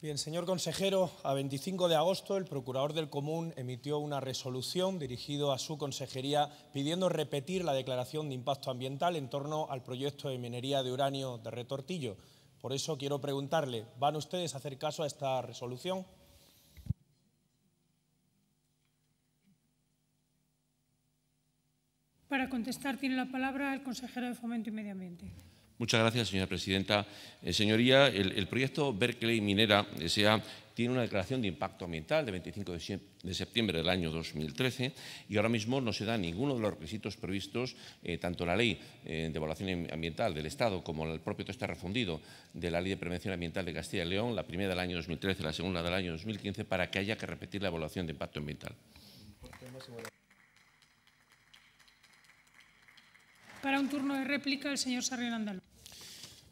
Bien, señor consejero, a 25 de agosto el procurador del Común emitió una resolución dirigida a su consejería pidiendo repetir la declaración de impacto ambiental en torno al proyecto de minería de uranio de Retortillo. Por eso quiero preguntarle, ¿van ustedes a hacer caso a esta resolución? Para contestar tiene la palabra el consejero de Fomento y Medio Ambiente. Muchas gracias, señora presidenta. Eh, señoría, el, proyecto Berkeley Minera eh, S.A. tiene una declaración de impacto ambiental de 25 de septiembre del año 2013 y ahora mismo no se da ninguno de los requisitos previstos, eh, tanto la Ley de Evaluación Ambiental del Estado como el propio texto refundido de la Ley de Prevención Ambiental de Castilla y León, la primera del año 2013 y la segunda del año 2015, para que haya que repetir la evaluación de impacto ambiental. Para un turno de réplica, el señor Sarrión Andaluz.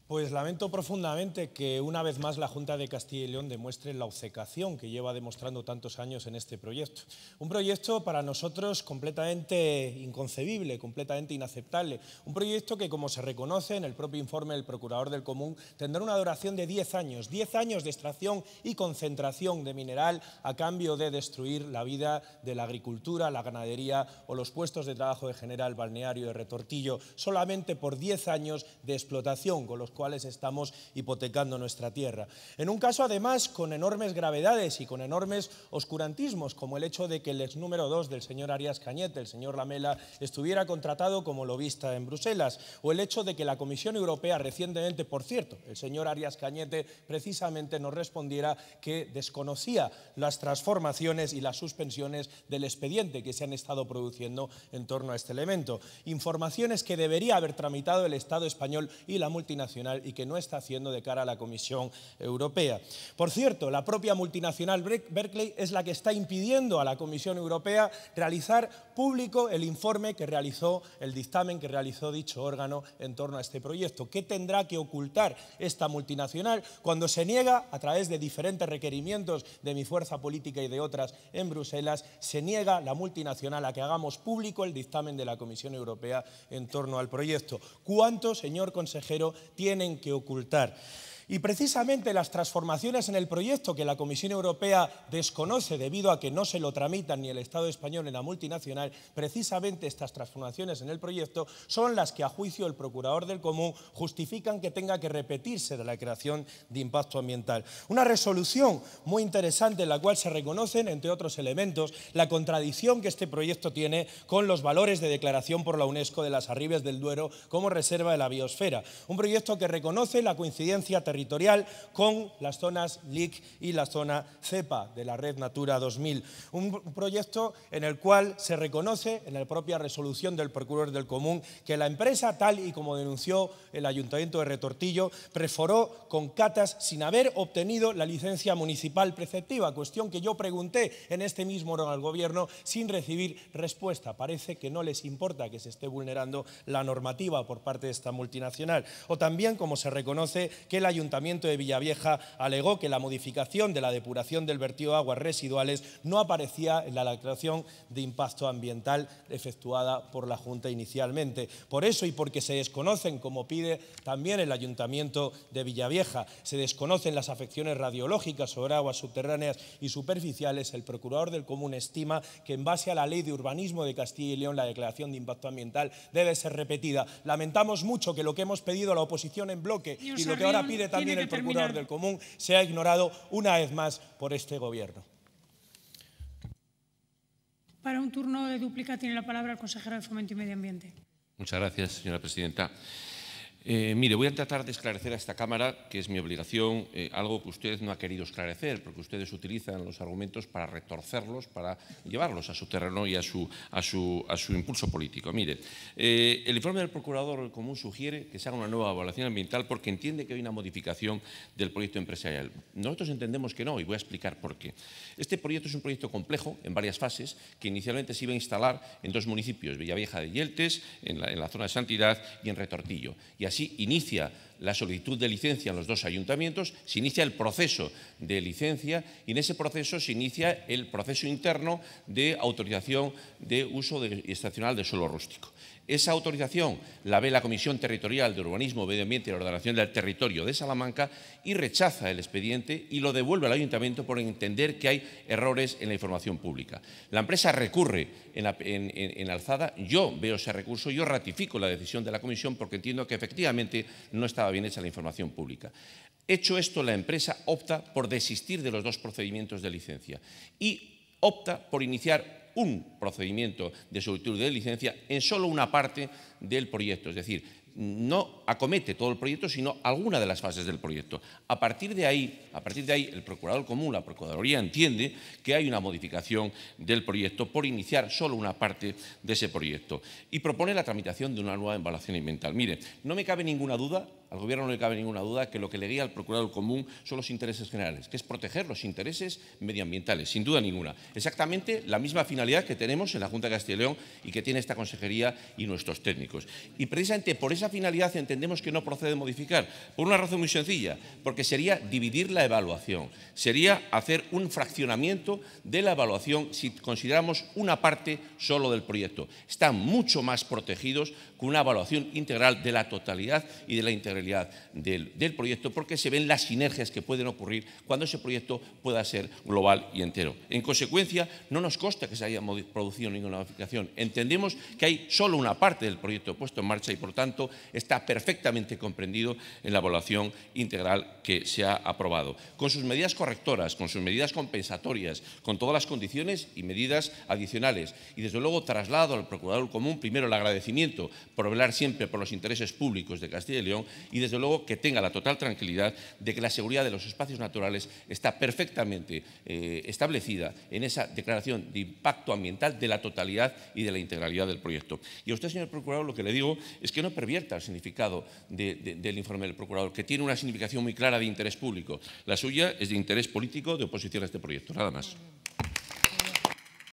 Pues lamento profundamente que una vez más la Junta de Castilla y León demuestre la obcecación que lleva demostrando tantos años en este proyecto. Un proyecto para nosotros completamente inconcebible, completamente inaceptable. Un proyecto que, como se reconoce en el propio informe del Procurador del Común, tendrá una duración de 10 años. 10 años de extracción y concentración de mineral a cambio de destruir la vida de la agricultura, la ganadería o los puestos de trabajo de general balneario de retortillo, solamente por 10 años de explotación con los cuales estamos hipotecando nuestra tierra. En un caso, además, con enormes gravedades y con enormes oscurantismos, como el hecho de que el ex número 2 del señor Arias Cañete, el señor Lamela, estuviera contratado como lobista en Bruselas, o el hecho de que la Comisión Europea recientemente, por cierto, el señor Arias Cañete precisamente nos respondiera que desconocía las transformaciones y las suspensiones del expediente que se han estado produciendo en torno a este elemento. Informaciones que debería haber tramitado el Estado español y la multinacional y que no está haciendo de cara a la Comisión Europea. Por cierto, la propia multinacional Berkeley es la que está impidiendo a la Comisión Europea realizar público el informe que realizó, el dictamen que realizó dicho órgano en torno a este proyecto. ¿Qué tendrá que ocultar esta multinacional cuando se niega, a través de diferentes requerimientos de mi fuerza política y de otras en Bruselas, se niega la multinacional a que hagamos público el dictamen de la Comisión Europea en torno al proyecto? ¿Cuánto, señor consejero, tiene tienen que ocultar. Y precisamente las transformaciones en el proyecto que la Comisión Europea desconoce debido a que no se lo tramitan ni el Estado español ni la multinacional, precisamente estas transformaciones en el proyecto son las que a juicio del Procurador del Común justifican que tenga que repetirse de la creación de impacto ambiental. Una resolución muy interesante en la cual se reconocen, entre otros elementos, la contradicción que este proyecto tiene con los valores de declaración por la UNESCO de las Arribes del Duero como reserva de la biosfera. Un proyecto que reconoce la coincidencia territorial territorial con las zonas LIC y la zona CEPA de la Red Natura 2000. Un proyecto en el cual se reconoce en la propia resolución del Procurador del Común que la empresa, tal y como denunció el Ayuntamiento de Retortillo, ...preforó con catas sin haber obtenido la licencia municipal preceptiva, cuestión que yo pregunté en este mismo órgano al Gobierno sin recibir respuesta. Parece que no les importa que se esté vulnerando la normativa por parte de esta multinacional. O también, como se reconoce, que el Ayuntamiento Ayuntamiento de Villavieja alegó que la modificación de la depuración del vertido de aguas residuales no aparecía en la declaración de impacto ambiental efectuada por la Junta inicialmente. Por eso y porque se desconocen, como pide también el Ayuntamiento de Villavieja, se desconocen las afecciones radiológicas sobre aguas subterráneas y superficiales, el procurador del común estima que en base a la ley de urbanismo de Castilla y León la declaración de impacto ambiental debe ser repetida. Lamentamos mucho que lo que hemos pedido a la oposición en bloque y, lo que ahora pide también también el procurador del común se ha ignorado una vez más por este gobierno. Para un turno de dúplica tiene la palabra el consejero de Fomento y Medio Ambiente. Muchas gracias, señora presidenta. Eh, mire, voy a tratar de esclarecer a esta Cámara, que es mi obligación, eh, algo que usted no ha querido esclarecer, porque ustedes utilizan los argumentos para retorcerlos, para llevarlos a su terreno y a su, impulso político. Mire, eh, el informe del Procurador Común sugiere que se haga una nueva evaluación ambiental porque entiende que hay una modificación del proyecto empresarial. Nosotros entendemos que no y voy a explicar por qué. Este proyecto es un proyecto complejo, en varias fases, que inicialmente se iba a instalar en dos municipios, Villavieja de Yeltes, en la, en la zona de Santidad y en Retortillo. Y así inicia la solicitud de licencia en los dos ayuntamientos, se inicia el proceso de licencia y en ese proceso se inicia el proceso interno de autorización de uso estacional de suelo rústico. Esa autorización la ve la Comisión Territorial de Urbanismo, Medio Ambiente y Ordenación del Territorio de Salamanca y rechaza el expediente y lo devuelve al ayuntamiento por entender que hay errores en la información pública. La empresa recurre en, alzada, yo veo ese recurso, yo ratifico la decisión de la Comisión porque entiendo que efectivamente no estaba bien hecha la información pública. Hecho esto, la empresa opta por desistir de los dos procedimientos de licencia y opta por iniciar un procedimiento de solicitud de licencia en solo una parte del proyecto, es decir, no acomete todo el proyecto, sino alguna de las fases del proyecto. A partir de ahí, a partir de ahí el Procurador Común, la Procuraduría, entiende que hay una modificación del proyecto por iniciar solo una parte de ese proyecto y propone la tramitación de una nueva evaluación ambiental. Mire, no me cabe ninguna duda, al Gobierno no le cabe ninguna duda, que lo que le guía al Procurador Común son los intereses generales, que es proteger los intereses medioambientales, sin duda ninguna. Exactamente la misma finalidad que tenemos en la Junta de Castilla y León y que tiene esta consejería y nuestros técnicos. Y precisamente por esa finalidad entendemos que no procede modificar, por una razón muy sencilla, porque sería dividir la evaluación, sería hacer un fraccionamiento de la evaluación si consideramos una parte solo del proyecto. Están mucho más protegidos con una evaluación integral de la totalidad y de la integralidad del, del proyecto, porque se ven las sinergias que pueden ocurrir cuando ese proyecto pueda ser global y entero. En consecuencia, no nos consta que se haya producido ninguna modificación. Entendemos que hay solo una parte del proyecto puesto en marcha y, por tanto, está perfectamente comprendido en la evaluación integral que se ha aprobado. Con sus medidas correctoras, con sus medidas compensatorias, con todas las condiciones y medidas adicionales. Y desde luego traslado al Procurador Común primero el agradecimiento por velar siempre por los intereses públicos de Castilla y León y desde luego que tenga la total tranquilidad de que la seguridad de los espacios naturales está perfectamente eh, establecida en esa declaración de impacto ambiental de la totalidad y de la integralidad del proyecto. Y a usted, señor Procurador, lo que le digo es que no pervierte el al significado del informe del procurador, que tiene una significación muy clara de interés público. La suya es de interés político de oposición a este proyecto, nada más.